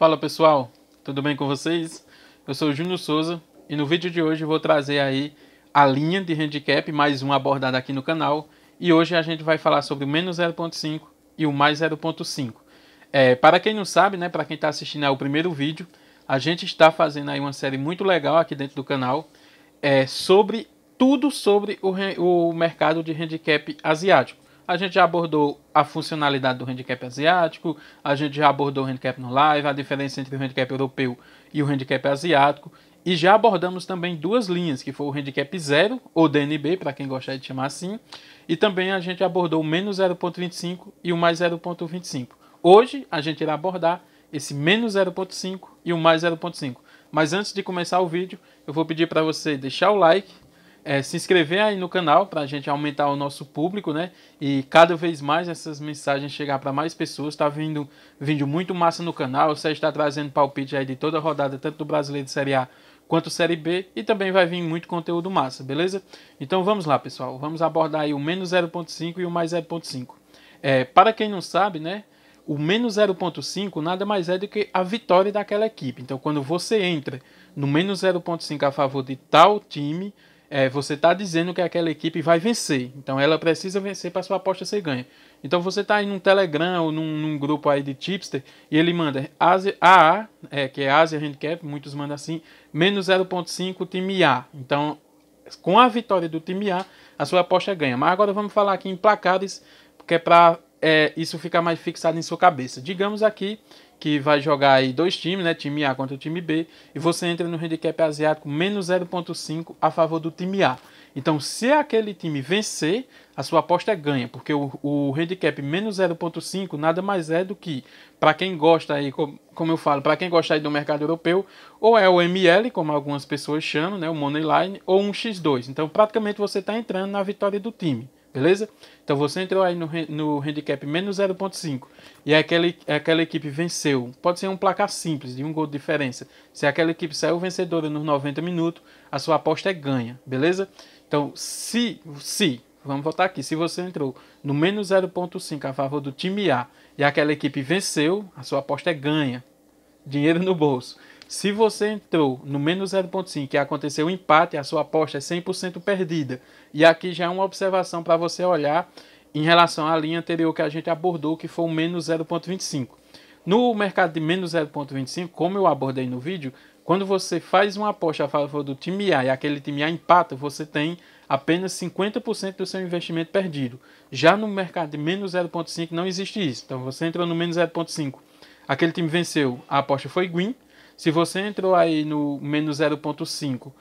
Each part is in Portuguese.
Fala pessoal, tudo bem com vocês? Eu sou Júnior Souza e no vídeo de hoje vou trazer aí a linha de handicap, mais uma abordada aqui no canal. E hoje a gente vai falar sobre o menos 0.5 e o mais 0.5. É, para quem não sabe, né, para quem está assistindo ao primeiro vídeo, a gente está fazendo aí uma série muito legal aqui dentro do canal é, sobre tudo sobre o, o mercado de handicap asiático. A gente já abordou a funcionalidade do handicap asiático, a gente já abordou o handicap no live, a diferença entre o handicap europeu e o handicap asiático, e já abordamos também duas linhas, que foi o handicap zero ou DNB, para quem gostar de chamar assim, e também a gente abordou o menos 0.25 e o mais 0.25. Hoje a gente irá abordar esse menos 0.5 e o mais 0.5. Mas antes de começar o vídeo, eu vou pedir para você deixar o like, é, se inscrever aí no canal para a gente aumentar o nosso público, né? E cada vez mais essas mensagens chegar para mais pessoas. Está vindo vídeo muito massa no canal. O Sérgio está trazendo palpite aí de toda a rodada, tanto do Brasileiro de Série A quanto Série B. E também vai vir muito conteúdo massa, beleza? Então vamos lá, pessoal. Vamos abordar aí o menos 0.5 e o mais 0.5. É, para quem não sabe, né? O menos 0,5 nada mais é do que a vitória daquela equipe. Então, quando você entra no menos 0,5 a favor de tal time, é, você está dizendo que aquela equipe vai vencer. Então ela precisa vencer para sua aposta ser ganha. Então você está aí num Telegram ou num, num, grupo aí de tipster e ele manda Ásia, AA, é, que é Ásia Handicap, muitos mandam assim, menos 0.5 time A. Então com a vitória do time A, a sua aposta é ganha. Mas agora vamos falar aqui em placares, porque é para é, isso ficar mais fixado em sua cabeça. Digamos aqui que vai jogar aí dois times, né? Time A contra o time B, e você entra no handicap asiático menos 0,5 a favor do time A. Então, se aquele time vencer, a sua aposta é ganha, porque o, o handicap menos 0,5 nada mais é do que, para quem gosta aí, como, como eu falo, para quem gosta aí do mercado europeu, ou é o ML, como algumas pessoas chamam, né? O Moneyline, ou um X2. Então, praticamente você está entrando na vitória do time. Beleza? Então você entrou aí no, no handicap menos 0.5 e aquela, aquela equipe venceu. Pode ser um placar simples, de um gol de diferença. Se aquela equipe saiu vencedora nos 90 minutos, a sua aposta é ganha, beleza? Então, se, se vamos voltar aqui, se você entrou no menos 0.5 a favor do time A e aquela equipe venceu, a sua aposta é ganha. Dinheiro no bolso. Se você entrou no menos 0,5 e aconteceu um empate, a sua aposta é 100% perdida. E aqui já é uma observação para você olhar em relação à linha anterior que a gente abordou, que foi o menos 0,25. No mercado de menos 0,25, como eu abordei no vídeo, quando você faz uma aposta a favor do time A e aquele time A empata, você tem apenas 50% do seu investimento perdido. Já no mercado de menos 0,5 não existe isso. Então você entrou no menos 0,5, aquele time venceu, a aposta foi green se você entrou aí no menos 0,5,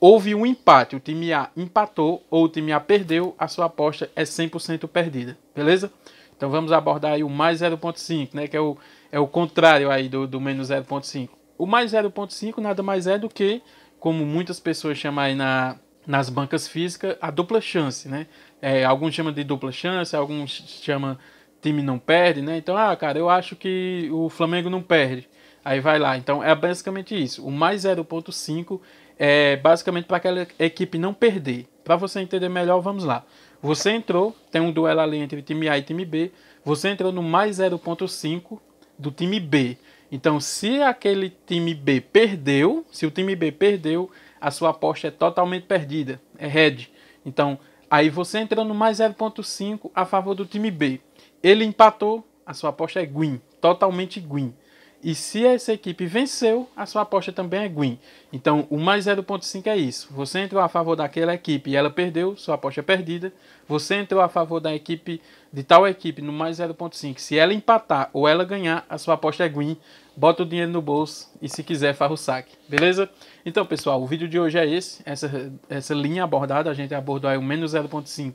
houve um empate, o time A empatou ou o time A perdeu, a sua aposta é 100% perdida, beleza? Então vamos abordar aí o mais 0,5, né, que é o, é o contrário aí do, do menos 0,5. O mais 0,5 nada mais é do que, como muitas pessoas chamam aí na, nas bancas físicas, a dupla chance, né? É, alguns chamam de dupla chance, alguns chamam time não perde, né? Então, ah, cara, eu acho que o Flamengo não perde. Aí vai lá. Então é basicamente isso. O mais 0.5 é basicamente para aquela equipe não perder. Para você entender melhor, vamos lá. Você entrou, tem um duelo ali entre time A e time B. Você entrou no mais 0.5 do time B. Então, se aquele time B perdeu, se o time B perdeu, a sua aposta é totalmente perdida, é red. Então, aí você entrou no mais 0.5 a favor do time B. Ele empatou, a sua aposta é green, totalmente green. E se essa equipe venceu, a sua aposta também é green. Então, o mais 0.5 é isso. Você entrou a favor daquela equipe e ela perdeu, sua aposta é perdida. Você entrou a favor da equipe de tal equipe no mais 0.5. Se ela empatar ou ela ganhar, a sua aposta é green. Bota o dinheiro no bolso e se quiser farra o saque, beleza? Então, pessoal, o vídeo de hoje é esse, essa essa linha abordada, a gente abordou aí o menos 0.5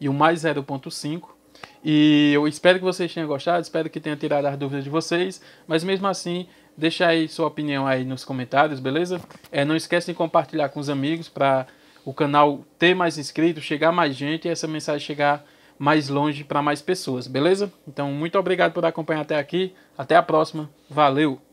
e o mais 0.5. E eu espero que vocês tenham gostado, espero que tenha tirado as dúvidas de vocês, mas mesmo assim, deixa aí sua opinião aí nos comentários, beleza? É, não esquece de compartilhar com os amigos para o canal ter mais inscritos, chegar mais gente e essa mensagem chegar mais longe para mais pessoas, beleza? Então, muito obrigado por acompanhar até aqui. Até a próxima. Valeu!